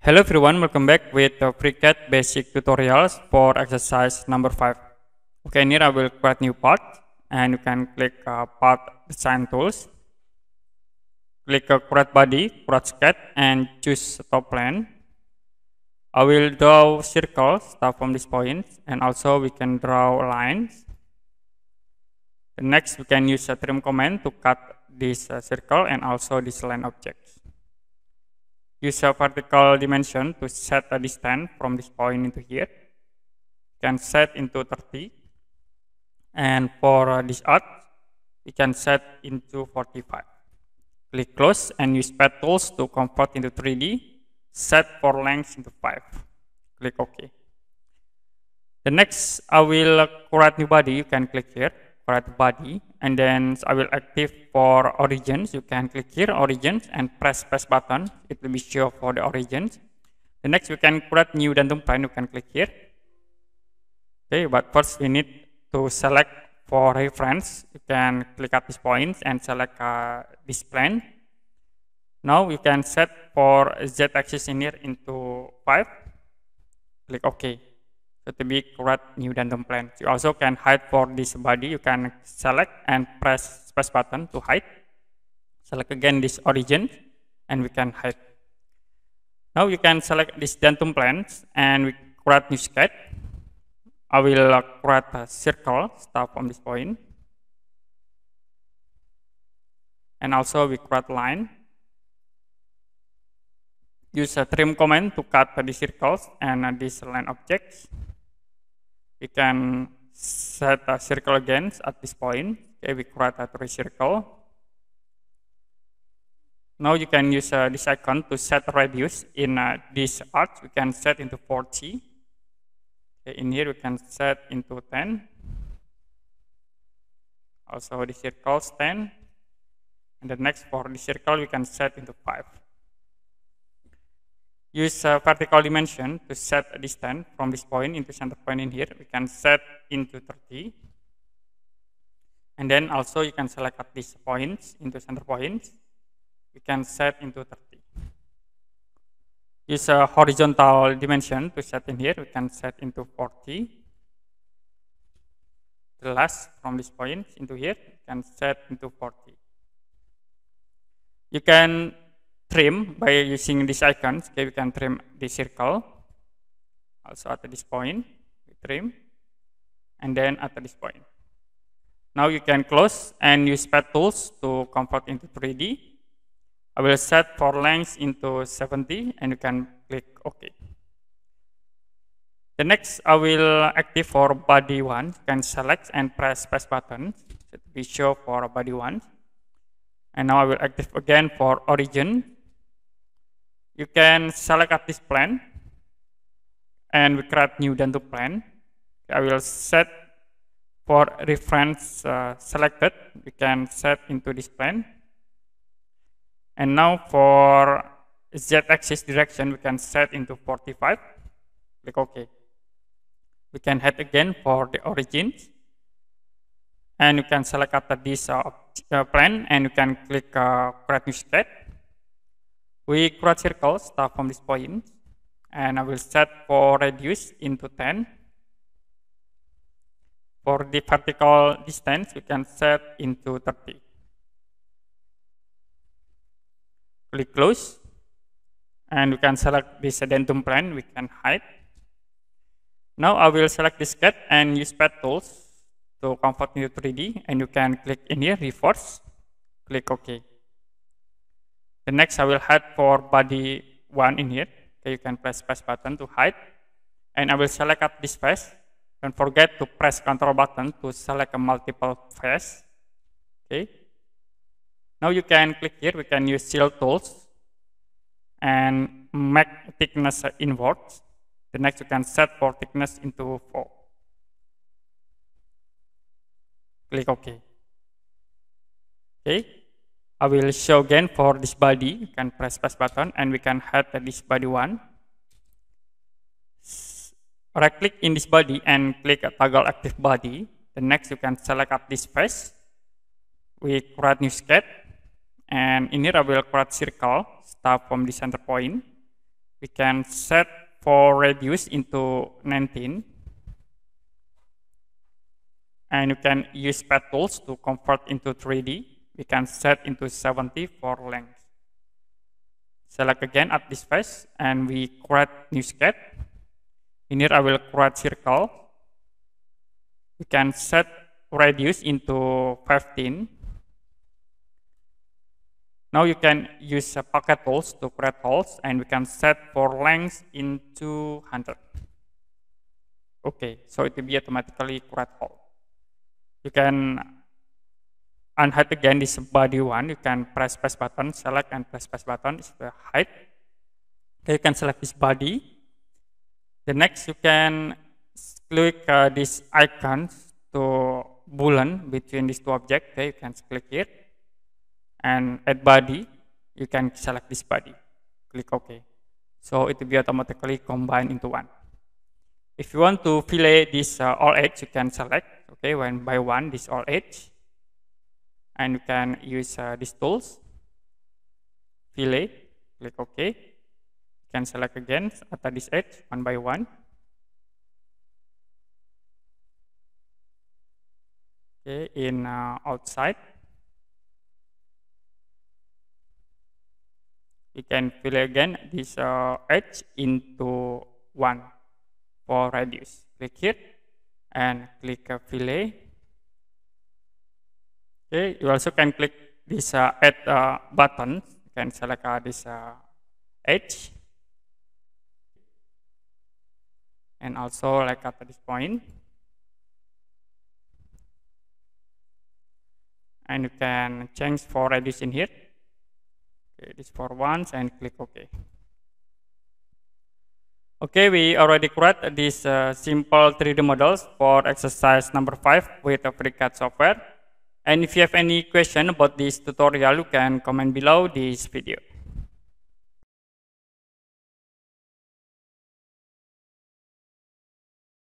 Hello everyone, welcome back with the FreeCAD basic tutorials for exercise number 5. Okay, here I will create new part and you can click uh, part design tools. Click uh, create body, create sketch and choose top plane. I will draw circles start from this point and also we can draw lines. next we can use a trim command to cut this uh, circle and also this line objects use a vertical dimension to set a distance from this point into here. You can set into 30. And for uh, this arc, you can set into 45. Click close and use pet tools to convert into 3D. Set for length into 5. Click OK. The next, I will create new body. You can click here for body and then I will active for origins. You can click here origins and press press button. It will be show for the origins. The next you can create new dentum plan. You can click here. Okay, but first we need to select for reference. You can click at this point and select uh, this plan. Now you can set for z axis in here into 5. Click OK to be red new dentum plan. You also can hide for this body. You can select and press space button to hide. Select again this origin and we can hide. Now you can select this dentum plans and we create new sketch. I will uh, create a circle start from this point. And also we create line. Use a trim command to cut the circles and uh, this line objects we can set a circle again at this point. Okay, we create a three circle. Now you can use uh, this icon to set radius in uh, this arch. We can set into 40. Okay, in here we can set into 10. Also the circle 10. And the next for the circle we can set into 5 use uh, a vertical dimension to set a distance from this point into center point in here. We can set into 30. And then also you can select at these points into center points. We can set into 30. Use a horizontal dimension to set in here. We can set into 40. The last from this point into here, we can set into 40. You can trim by using these icons. Okay, we can trim the circle. Also at this point, we trim. And then at this point. Now you can close and use pad tools to convert into 3D. I will set for length into 70 and you can click OK. The next I will active for body one. You can select and press press button. It will be show for body one. And now I will active again for origin you can select at this plan and we create new Dento plan. I will set for reference uh, selected, we can set into this plan. And now for z-axis direction, we can set into 45. Click OK. We can head again for the origins. And you can select after this uh, uh plan and you can click uh, create new sketch we cross circle start from this point and I will set for radius into 10. For the vertical distance, we can set into 30. Click close and we can select this addendum plan, we can hide. Now I will select this cat and use pet tools to convert into 3D and you can click in here, reverse, click OK. The next I will hide for body one in here. Okay, you can press space button to hide. And I will select this face. Don't forget to press control button to select a multiple face. Okay. Now you can click here, we can use shield tools and make thickness inwards. The next you can set for thickness into 4. Click OK. Okay, I will show again for this body. You can press press button and we can add this body one. Right click in this body and click toggle active body. The next you can select up this face. We create new sketch and in here I will create circle start from the center point. We can set for radius into 19 and you can use pet tools to convert into 3D we can set into 70 for length. Select again at this face and we create new sketch. In here I will create circle. We can set radius into 15. Now you can use a pocket holes to create holes and we can set for length into 100. Okay, so it will be automatically create hole. You can and again this body one you can press press button select and press press button it's the hide. okay, you can select this body the next you can click uh, this icon to boolean between these two objects okay, you can click it and add body you can select this body click ok so it will be automatically combined into one if you want to fillet this uh, all edge you can select okay when by one this all edge and you can use uh, these tools. Fillet, click OK. You can select again at this edge one by one. Okay, in uh, outside. You can fillet again this uh, edge into one for radius. Click here and click uh, fillet Okay, you also can click this uh, add uh, button. You can select uh, this uh, edge. And also like at this point. And you can change for radius in here. Okay, this for once and click OK. Okay, we already created this uh, simple 3D models for exercise number 5 with a FreeCAD software. And if you have any question about this tutorial, you can comment below this video.